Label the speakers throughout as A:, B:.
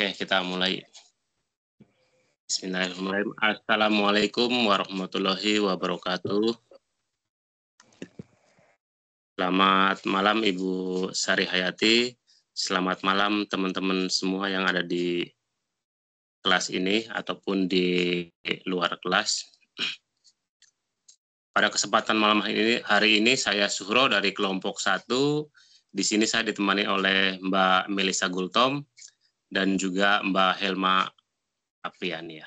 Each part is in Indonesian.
A: Oke, kita mulai. Bismillahirrahmanirrahim. Assalamualaikum warahmatullahi wabarakatuh. Selamat malam Ibu Sari Hayati. Selamat malam teman-teman semua yang ada di kelas ini ataupun di luar kelas. Pada kesempatan malam hari ini, hari ini saya Suhro dari kelompok 1. Di sini saya ditemani oleh Mbak Melisa Gultom dan juga Mbak Helma Apriani ya.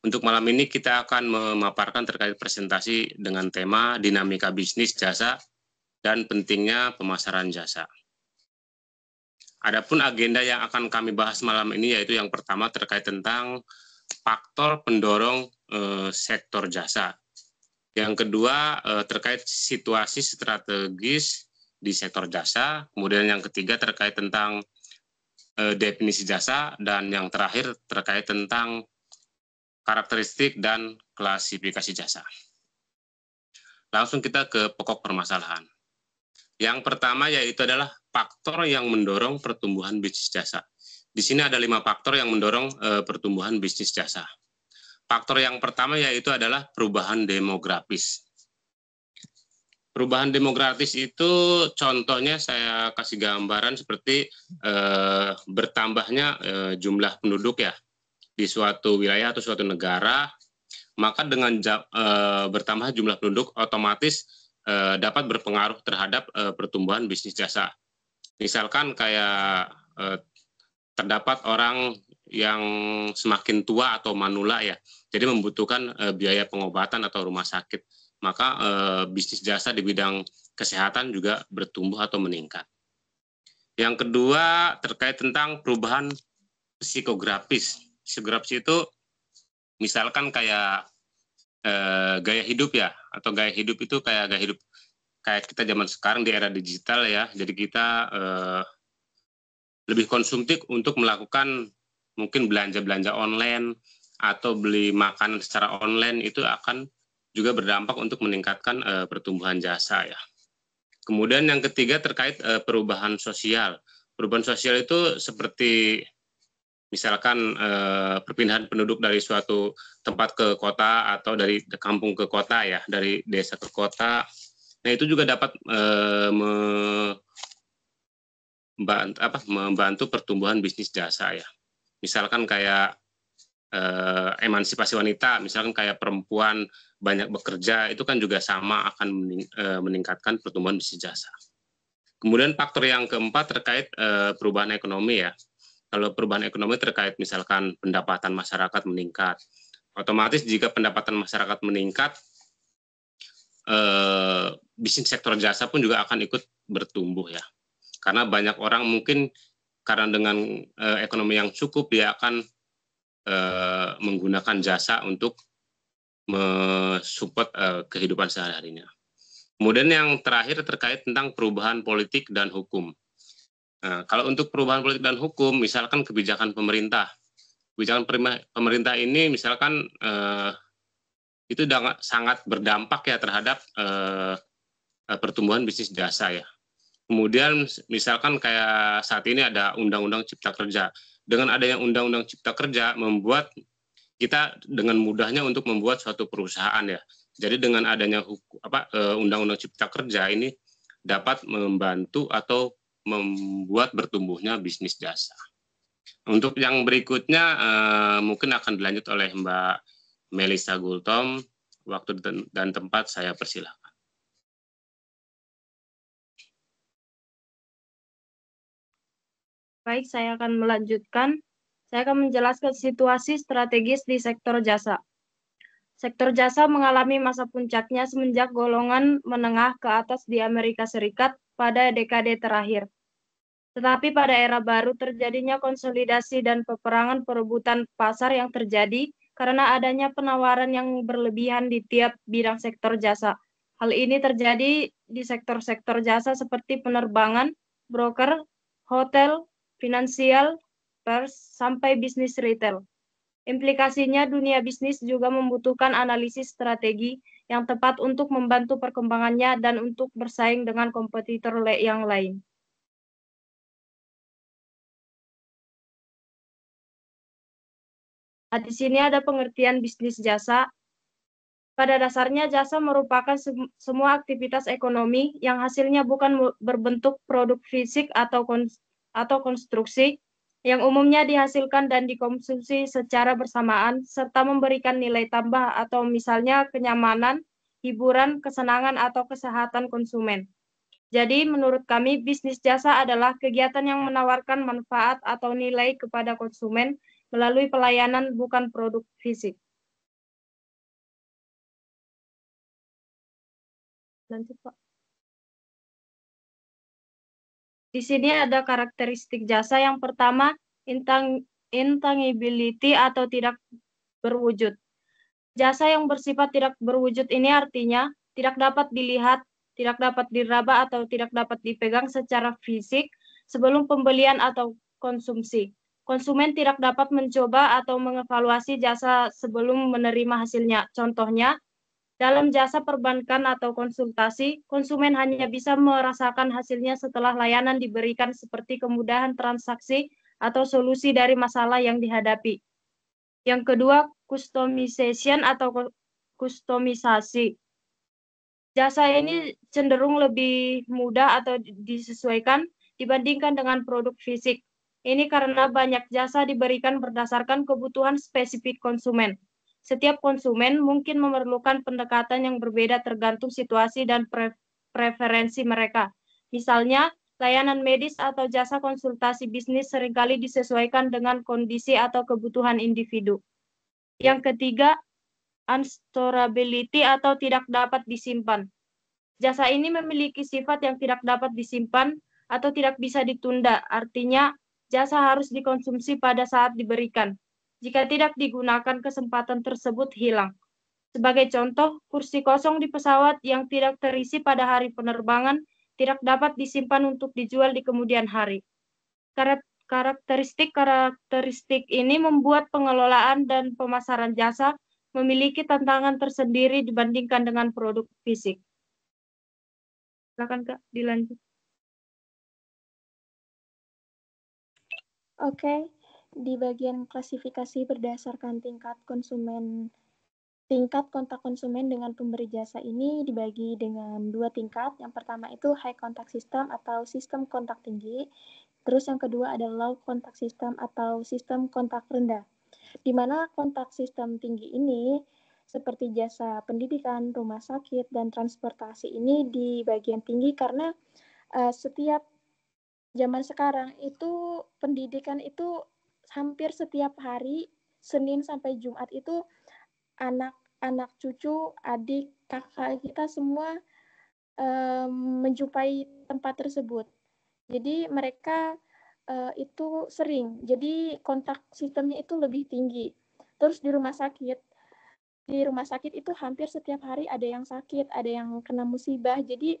A: Untuk malam ini kita akan memaparkan terkait presentasi dengan tema dinamika bisnis jasa dan pentingnya pemasaran jasa. Adapun agenda yang akan kami bahas malam ini yaitu yang pertama terkait tentang faktor pendorong eh, sektor jasa. Yang kedua eh, terkait situasi strategis di sektor jasa, kemudian yang ketiga terkait tentang Eh, definisi jasa dan yang terakhir terkait tentang karakteristik dan klasifikasi jasa. Langsung kita ke pokok permasalahan. Yang pertama yaitu adalah faktor yang mendorong pertumbuhan bisnis jasa. Di sini ada lima faktor yang mendorong e, pertumbuhan bisnis jasa. Faktor yang pertama yaitu adalah perubahan demografis perubahan demokratis itu contohnya saya kasih gambaran seperti eh, bertambahnya eh, jumlah penduduk ya di suatu wilayah atau suatu negara maka dengan e, bertambah jumlah penduduk otomatis e, dapat berpengaruh terhadap e, pertumbuhan bisnis jasa misalkan kayak e, terdapat orang yang semakin tua atau manula ya jadi membutuhkan e, biaya pengobatan atau rumah sakit maka e, bisnis jasa di bidang kesehatan juga bertumbuh atau meningkat. Yang kedua terkait tentang perubahan psikografis. Psikografis itu misalkan kayak e, gaya hidup ya atau gaya hidup itu kayak gaya hidup kayak kita zaman sekarang di era digital ya. Jadi kita e, lebih konsumtif untuk melakukan mungkin belanja-belanja online atau beli makanan secara online itu akan juga berdampak untuk meningkatkan uh, pertumbuhan jasa ya. Kemudian yang ketiga terkait uh, perubahan sosial. Perubahan sosial itu seperti misalkan eh, perpindahan penduduk dari suatu tempat ke kota atau dari kampung ke kota ya dari desa ke kota nah itu juga dapat me, apa, membantu pertumbuhan bisnis jasa ya misalkan kayak eh, emansipasi wanita misalkan kayak perempuan banyak bekerja itu kan juga sama akan eh, meningkatkan pertumbuhan bisnis jasa. Kemudian faktor yang keempat terkait e, perubahan ekonomi ya. Kalau perubahan ekonomi terkait misalkan pendapatan masyarakat meningkat, otomatis jika pendapatan masyarakat meningkat, e, bisnis sektor jasa pun juga akan ikut bertumbuh ya. Karena banyak orang mungkin karena dengan e, ekonomi yang cukup dia akan menggunakan jasa untuk mensupport uh, kehidupan sehari-harinya. Kemudian yang terakhir terkait tentang perubahan politik dan hukum. Nah, kalau untuk perubahan politik dan hukum, misalkan kebijakan pemerintah, kebijakan pemerintah ini misalkan eh, itu sangat berdampak ya terhadap eh, pertumbuhan bisnis jasa ya. Kemudian misalkan kayak saat ini ada undang-undang cipta kerja. Dengan adanya undang-undang cipta kerja membuat kita dengan mudahnya untuk membuat suatu perusahaan ya. Jadi dengan adanya hukum, apa eh, undang-undang cipta kerja ini dapat membantu atau membuat bertumbuhnya bisnis jasa. Untuk yang berikutnya eh, mungkin akan dilanjut oleh Mbak Melisa Gultom. Waktu dan tempat saya persilahkan.
B: Baik, saya akan melanjutkan. Saya akan menjelaskan situasi strategis di sektor jasa. Sektor jasa mengalami masa puncaknya semenjak golongan menengah ke atas di Amerika Serikat pada dekade terakhir. Tetapi pada era baru terjadinya konsolidasi dan peperangan perebutan pasar yang terjadi karena adanya penawaran yang berlebihan di tiap bidang sektor jasa. Hal ini terjadi di sektor-sektor jasa seperti penerbangan, broker, hotel, finansial, sampai bisnis retail. Implikasinya dunia bisnis juga membutuhkan analisis strategi yang tepat untuk membantu perkembangannya dan untuk bersaing dengan kompetitor yang lain. Nah, di sini ada pengertian bisnis jasa. Pada dasarnya jasa merupakan semua aktivitas ekonomi yang hasilnya bukan berbentuk produk fisik atau konstruksi, yang umumnya dihasilkan dan dikonsumsi secara bersamaan, serta memberikan nilai tambah atau misalnya kenyamanan, hiburan, kesenangan, atau kesehatan konsumen. Jadi, menurut kami, bisnis jasa adalah kegiatan yang menawarkan manfaat atau nilai kepada konsumen melalui pelayanan, bukan produk fisik. Lanjut, Pak. Di sini ada karakteristik jasa yang pertama intang intangibility atau tidak berwujud. Jasa yang bersifat tidak berwujud ini artinya tidak dapat dilihat, tidak dapat diraba atau tidak dapat dipegang secara fisik sebelum pembelian atau konsumsi. Konsumen tidak dapat mencoba atau mengevaluasi jasa sebelum menerima hasilnya. Contohnya, dalam jasa perbankan atau konsultasi, konsumen hanya bisa merasakan hasilnya setelah layanan diberikan seperti kemudahan transaksi atau solusi dari masalah yang dihadapi. Yang kedua, customization atau kustomisasi. Jasa ini cenderung lebih mudah atau disesuaikan dibandingkan dengan produk fisik. Ini karena banyak jasa diberikan berdasarkan kebutuhan spesifik konsumen setiap konsumen mungkin memerlukan pendekatan yang berbeda tergantung situasi dan pre preferensi mereka. Misalnya, layanan medis atau jasa konsultasi bisnis seringkali disesuaikan dengan kondisi atau kebutuhan individu. Yang ketiga, unstorability atau tidak dapat disimpan. Jasa ini memiliki sifat yang tidak dapat disimpan atau tidak bisa ditunda, artinya jasa harus dikonsumsi pada saat diberikan jika tidak digunakan kesempatan tersebut hilang. Sebagai contoh, kursi kosong di pesawat yang tidak terisi pada hari penerbangan tidak dapat disimpan untuk dijual di kemudian hari. Karakteristik-karakteristik ini membuat pengelolaan dan pemasaran jasa memiliki tantangan tersendiri dibandingkan dengan produk fisik. Silakan Kak, dilanjut.
C: Oke, okay di bagian klasifikasi berdasarkan tingkat konsumen tingkat kontak konsumen dengan pemberi jasa ini dibagi dengan dua tingkat. Yang pertama itu high contact system atau sistem kontak tinggi. Terus yang kedua adalah low contact system atau sistem kontak rendah. Di mana kontak sistem tinggi ini seperti jasa pendidikan, rumah sakit, dan transportasi ini di bagian tinggi karena uh, setiap zaman sekarang itu pendidikan itu hampir setiap hari Senin sampai Jumat itu anak-anak cucu, adik, kakak kita semua um, menjumpai tempat tersebut. Jadi mereka uh, itu sering. Jadi kontak sistemnya itu lebih tinggi. Terus di rumah sakit, di rumah sakit itu hampir setiap hari ada yang sakit, ada yang kena musibah. Jadi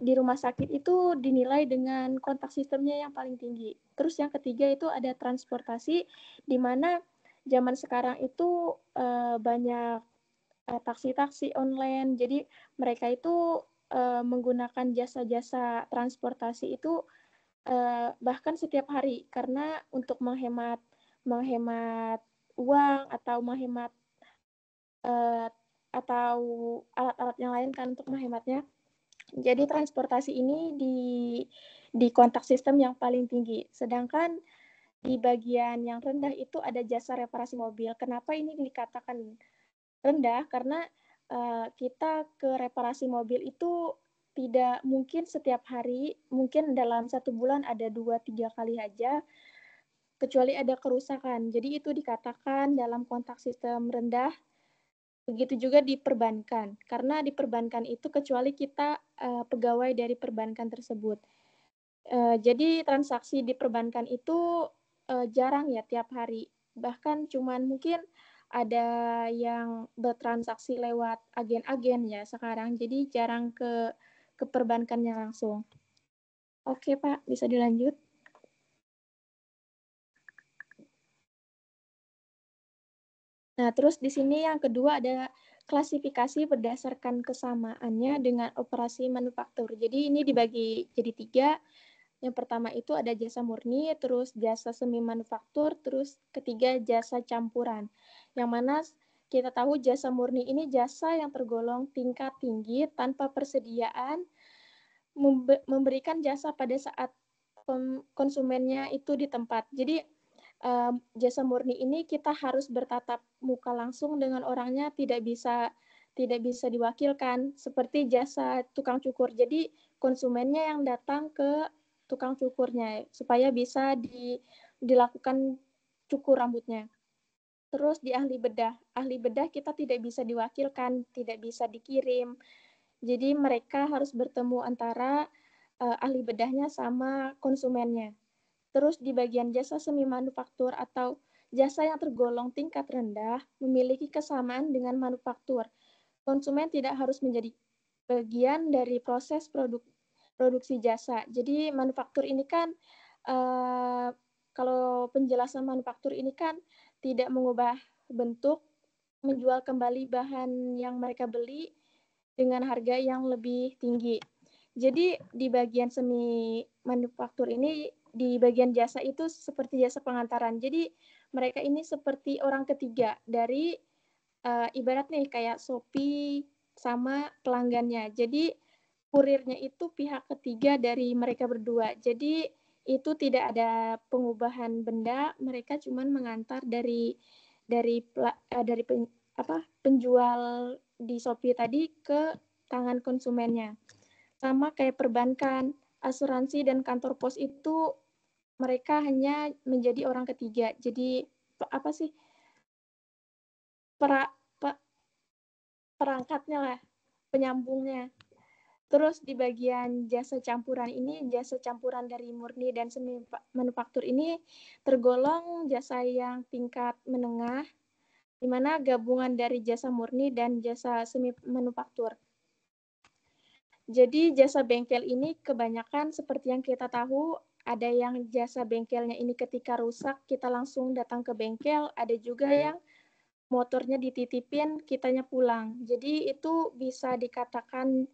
C: di rumah sakit itu dinilai dengan kontak sistemnya yang paling tinggi. Terus yang ketiga itu ada transportasi di mana zaman sekarang itu uh, banyak eh, taksi-taksi uh, online. Jadi mereka itu uh, menggunakan jasa-jasa transportasi itu uh, bahkan setiap hari karena untuk menghemat menghemat uang atau menghemat uh, atau alat-alat yang lain kan untuk menghematnya jadi transportasi ini di di kontak sistem yang paling tinggi. Sedangkan di bagian yang rendah itu ada jasa reparasi mobil. Kenapa ini dikatakan rendah? Karena uh, kita ke reparasi mobil itu tidak mungkin setiap hari, mungkin dalam satu bulan ada dua tiga kali saja, kecuali ada kerusakan. Jadi itu dikatakan dalam kontak sistem rendah Begitu juga di perbankan, karena di perbankan itu kecuali kita uh, pegawai dari perbankan tersebut. Uh, jadi transaksi di perbankan itu uh, jarang ya tiap hari, bahkan cuman mungkin ada yang bertransaksi lewat agen-agen ya sekarang, jadi jarang ke ke perbankannya langsung. Oke Pak, bisa dilanjut. Nah, terus di sini yang kedua ada klasifikasi berdasarkan kesamaannya dengan operasi manufaktur. Jadi ini dibagi jadi tiga. Yang pertama itu ada jasa murni, terus jasa semi manufaktur, terus ketiga jasa campuran. Yang mana kita tahu jasa murni ini jasa yang tergolong tingkat tinggi tanpa persediaan memberikan jasa pada saat konsumennya itu di tempat. Jadi um, jasa murni ini kita harus bertatap muka langsung dengan orangnya tidak bisa tidak bisa diwakilkan seperti jasa tukang cukur. Jadi konsumennya yang datang ke tukang cukurnya supaya bisa di, dilakukan cukur rambutnya. Terus di ahli bedah, ahli bedah kita tidak bisa diwakilkan, tidak bisa dikirim. Jadi mereka harus bertemu antara uh, ahli bedahnya sama konsumennya. Terus di bagian jasa semi manufaktur atau jasa yang tergolong tingkat rendah memiliki kesamaan dengan manufaktur. Konsumen tidak harus menjadi bagian dari proses produk, produksi jasa. Jadi manufaktur ini kan eh, kalau penjelasan manufaktur ini kan tidak mengubah bentuk, menjual kembali bahan yang mereka beli dengan harga yang lebih tinggi. Jadi di bagian semi manufaktur ini di bagian jasa itu seperti jasa pengantaran. Jadi mereka ini seperti orang ketiga dari uh, ibarat nih kayak Shopee sama pelanggannya. Jadi kurirnya itu pihak ketiga dari mereka berdua. Jadi itu tidak ada pengubahan benda, mereka cuman mengantar dari dari uh, dari pen, apa penjual di Shopee tadi ke tangan konsumennya. Sama kayak perbankan, asuransi dan kantor pos itu mereka hanya menjadi orang ketiga. Jadi apa sih pra, pra, perangkatnya lah, penyambungnya. Terus di bagian jasa campuran ini, jasa campuran dari murni dan semi manufaktur ini tergolong jasa yang tingkat menengah, di mana gabungan dari jasa murni dan jasa semi manufaktur. Jadi jasa bengkel ini kebanyakan seperti yang kita tahu ada yang jasa bengkelnya ini ketika rusak kita langsung datang ke bengkel, ada juga iya. yang motornya dititipin, kitanya pulang. Jadi itu bisa dikatakan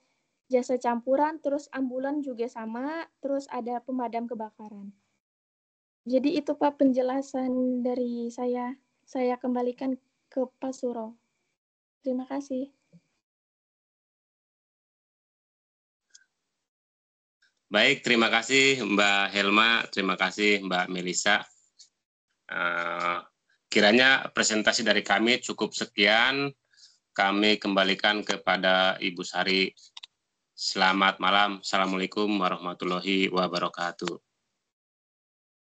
C: jasa campuran, terus ambulan juga sama, terus ada pemadam kebakaran. Jadi itu Pak penjelasan dari saya. Saya kembalikan ke Pak Suro.
B: Terima kasih.
A: Baik, terima kasih Mbak Helma, terima kasih Mbak Melisa. Uh, eh, kiranya presentasi dari kami cukup sekian. Kami kembalikan kepada Ibu Sari. Selamat malam. Assalamualaikum warahmatullahi wabarakatuh.